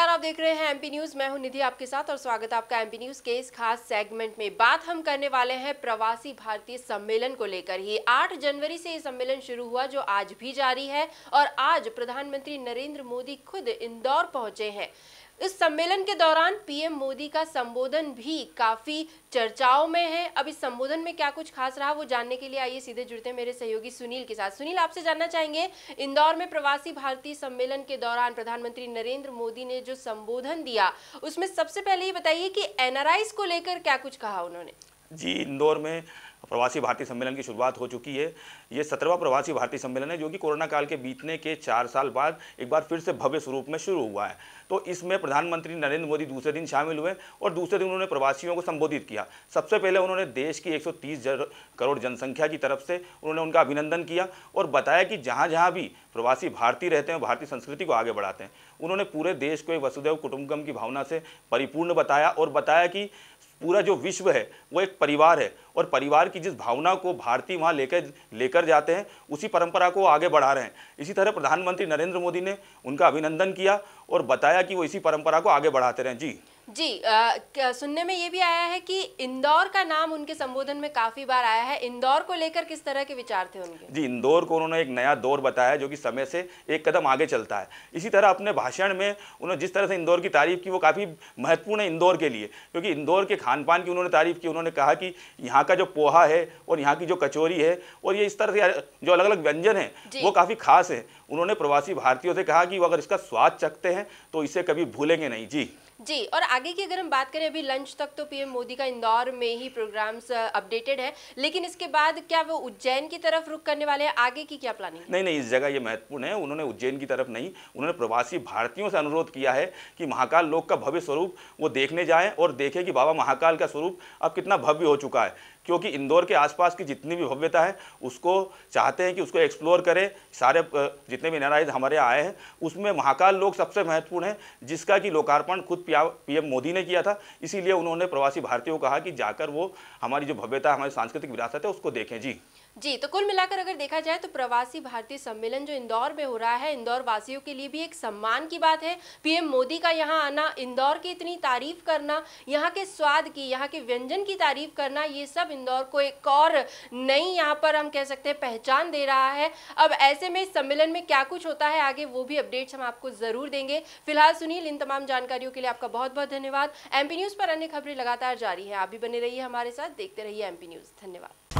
नमस्कार आप देख रहे हैं एमपी न्यूज मैं हूं निधि आपके साथ और स्वागत है आपका एमपी न्यूज के इस खास सेगमेंट में बात हम करने वाले हैं प्रवासी भारतीय सम्मेलन को लेकर ही 8 जनवरी से ये सम्मेलन शुरू हुआ जो आज भी जारी है और आज प्रधानमंत्री नरेंद्र मोदी खुद इंदौर पहुंचे हैं इस सम्मेलन के दौरान पीएम मोदी का संबोधन भी काफी चर्चाओं में है अब इस संबोधन में क्या कुछ खास रहा वो जानने के लिए आइए सीधे जुड़ते हैं मेरे सहयोगी सुनील के साथ सुनील आपसे जानना चाहेंगे इंदौर में प्रवासी भारतीय सम्मेलन के दौरान प्रधानमंत्री नरेंद्र मोदी ने जो संबोधन दिया उसमें सबसे पहले ये बताइए कि एनआरआईस को लेकर क्या कुछ कहा उन्होंने जी इंदौर में प्रवासी भारतीय सम्मेलन की शुरुआत हो चुकी है ये सत्रहवा प्रवासी भारतीय सम्मेलन है जो कि कोरोना काल के बीतने के चार साल बाद एक बार फिर से भव्य स्वरूप में शुरू हुआ है तो इसमें प्रधानमंत्री नरेंद्र मोदी दूसरे दिन शामिल हुए और दूसरे दिन उन्होंने प्रवासियों को संबोधित किया सबसे पहले उन्होंने देश की एक करोड़ जनसंख्या की तरफ से उन्होंने उनका अभिनंदन किया और बताया कि जहाँ जहाँ भी प्रवासी भारतीय रहते हैं भारतीय संस्कृति को आगे बढ़ाते हैं उन्होंने पूरे देश को एक वसुदेव कुटुम्बकम की भावना से परिपूर्ण बताया और बताया कि पूरा जो विश्व है वो एक परिवार है और परिवार की जिस भावना को भारतीय वहाँ लेकर लेकर जाते हैं उसी परंपरा को आगे बढ़ा रहे हैं इसी तरह प्रधानमंत्री नरेंद्र मोदी ने उनका अभिनंदन किया और बताया कि वो इसी परंपरा को आगे बढ़ाते रहें जी जी आ, सुनने में ये भी आया है कि इंदौर का नाम उनके संबोधन में काफी बार आया है इंदौर को लेकर किस तरह के विचार थे उनके जी इंदौर को उन्होंने एक नया दौर बताया जो कि समय से एक कदम आगे चलता है इसी तरह अपने भाषण में उन्होंने जिस तरह से इंदौर की तारीफ की वो काफ़ी महत्वपूर्ण है इंदौर के लिए क्योंकि इंदौर के खान पान की उन्होंने तारीफ की उन्होंने कहा कि यहाँ का जो पोहा है और यहाँ की जो कचोरी है और ये इस तरह से जो अलग अलग व्यंजन है वो काफ़ी खास है उन्होंने प्रवासी भारतीयों से कहा कि वो अगर इसका स्वाद चखते हैं तो इसे कभी भूलेंगे नहीं जी जी और आगे की अगर हम बात करें अभी लंच तक तो पीएम मोदी का इंदौर में ही प्रोग्राम्स अपडेटेड है लेकिन इसके बाद क्या वो उज्जैन की तरफ रुख करने वाले हैं आगे की क्या प्लानिंग नहीं नहीं इस जगह ये महत्वपूर्ण है उन्होंने उज्जैन की तरफ नहीं उन्होंने प्रवासी भारतीयों से अनुरोध किया है कि महाकाल लोक का भव्य स्वरूप वो देखने जाए और देखें कि बाबा महाकाल का स्वरूप अब कितना भव्य हो चुका है क्योंकि इंदौर के आसपास की जितनी भी भव्यता है उसको चाहते हैं कि उसको एक्सप्लोर करें सारे जितने भी नारायण हमारे आए हैं उसमें महाकाल लोग सबसे महत्वपूर्ण है जिसका कि लोकार्पण खुद पीएम मोदी ने किया था इसीलिए उन्होंने प्रवासी भारतीयों को कहा कि जाकर वो हमारी जो भव्यता हमारी सांस्कृतिक विरासत है उसको देखें जी जी तो कुल मिलाकर अगर देखा जाए तो प्रवासी भारतीय सम्मेलन जो इंदौर में हो रहा है इंदौर वासियों के लिए भी एक सम्मान की बात है पीएम मोदी का यहाँ आना इंदौर की इतनी तारीफ करना यहाँ के स्वाद की यहाँ के व्यंजन की तारीफ करना ये सब इंदौर को एक और नई यहाँ पर हम कह सकते हैं पहचान दे रहा है अब ऐसे में सम्मेलन में क्या कुछ होता है आगे वो भी अपडेट्स हम आपको जरूर देंगे फिलहाल सुनील इन तमाम जानकारियों के लिए आपका बहुत बहुत धन्यवाद एमपी न्यूज़ पर अन्य खबरें लगातार जारी है आप भी बने रहिए हमारे साथ देखते रहिए एमपी न्यूज़ धन्यवाद